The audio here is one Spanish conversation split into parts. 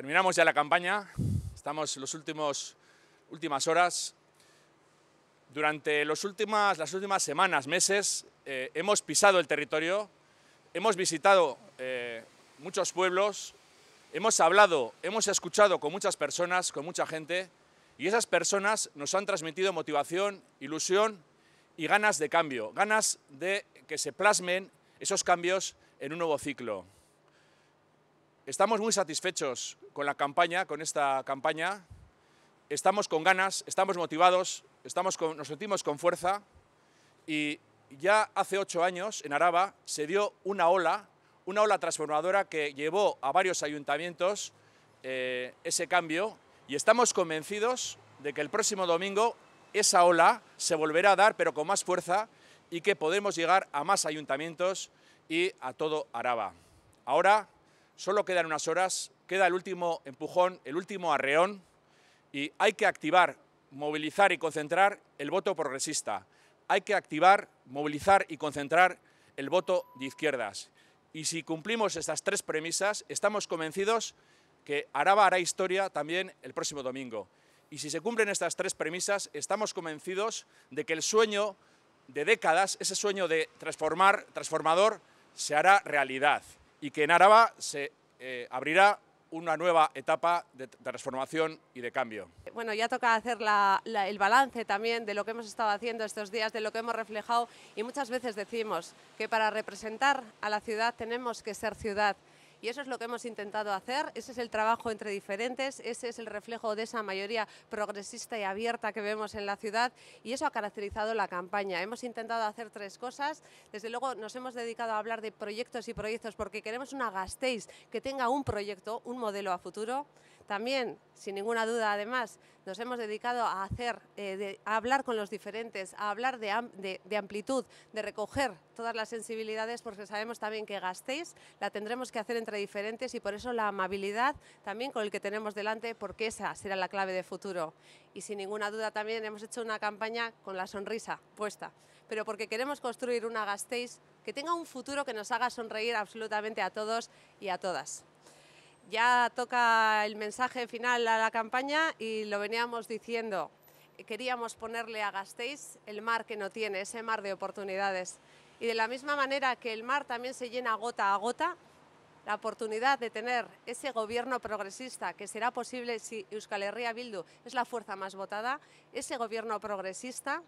terminamos ya la campaña, estamos en las últimas horas. Durante las últimas semanas, meses, eh, hemos pisado el territorio, hemos visitado eh, muchos pueblos, hemos hablado, hemos escuchado con muchas personas, con mucha gente, y esas personas nos han transmitido motivación, ilusión y ganas de cambio, ganas de que se plasmen esos cambios en un nuevo ciclo. Estamos muy satisfechos con la campaña, con esta campaña. Estamos con ganas, estamos motivados, estamos nos sentimos con fuerza y ya hace ocho años en Araba se dio una ola, una ola transformadora que llevó a varios ayuntamientos eh, ese cambio y estamos convencidos de que el próximo domingo esa ola se volverá a dar pero con más fuerza y que podemos llegar a más ayuntamientos y a todo Araba. Ahora Solo quedan unas horas, queda el último empujón, el último arreón y hay que activar, movilizar y concentrar el voto progresista. Hay que activar, movilizar y concentrar el voto de izquierdas. Y si cumplimos estas tres premisas, estamos convencidos que Araba hará historia también el próximo domingo. Y si se cumplen estas tres premisas, estamos convencidos de que el sueño de décadas, ese sueño de transformar, transformador, se hará realidad y que en Araba se eh, abrirá una nueva etapa de transformación y de cambio. Bueno, ya toca hacer el balance también de lo que hemos estado haciendo estos días, de lo que hemos reflejado y muchas veces decimos que para representar a la ciudad tenemos que ser ciudad. Y eso es lo que hemos intentado hacer, ese es el trabajo entre diferentes, ese es el reflejo de esa mayoría progresista y abierta que vemos en la ciudad y eso ha caracterizado la campaña. Hemos intentado hacer tres cosas, desde luego nos hemos dedicado a hablar de proyectos y proyectos porque queremos una Gasteiz que tenga un proyecto, un modelo a futuro. También, sin ninguna duda, además, nos hemos dedicado a eh, hablar con los diferentes, a hablar de, de, amplitud, de recoger todas las sensibilidades, porque sabemos también que gastéis, la tendremos que hacer entre diferentes y por eso la amabilidad también con el que tenemos delante, porque esa será la clave de futuro. Y sin ninguna duda también hemos hecho una campaña con la sonrisa puesta, pero porque queremos construir una gastéis que tenga un futuro que nos haga sonreír absolutamente a todos y a todas. Ya toca el mensaje final a la campaña y lo veníamos diciendo. Queríamos ponerle a Gasteiz el mar que no tiene, ese mar de oportunidades. Y de la misma manera que el mar también se llena gota a gota, la oportunidad de tener ese gobierno progresista, que será posible si Euskal Herria Bildu es la fuerza más votada, ese gobierno progresista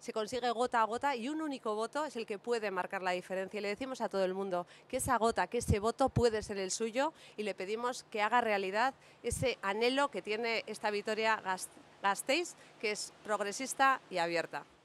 se consigue gota a gota y un único voto es el que puede marcar la diferencia. Y le decimos a todo el mundo que esa gota, que ese voto puede ser el suyo y le pedimos que haga realidad ese anhelo que tiene esta victoria Gasteiz, que es progresista y abierta.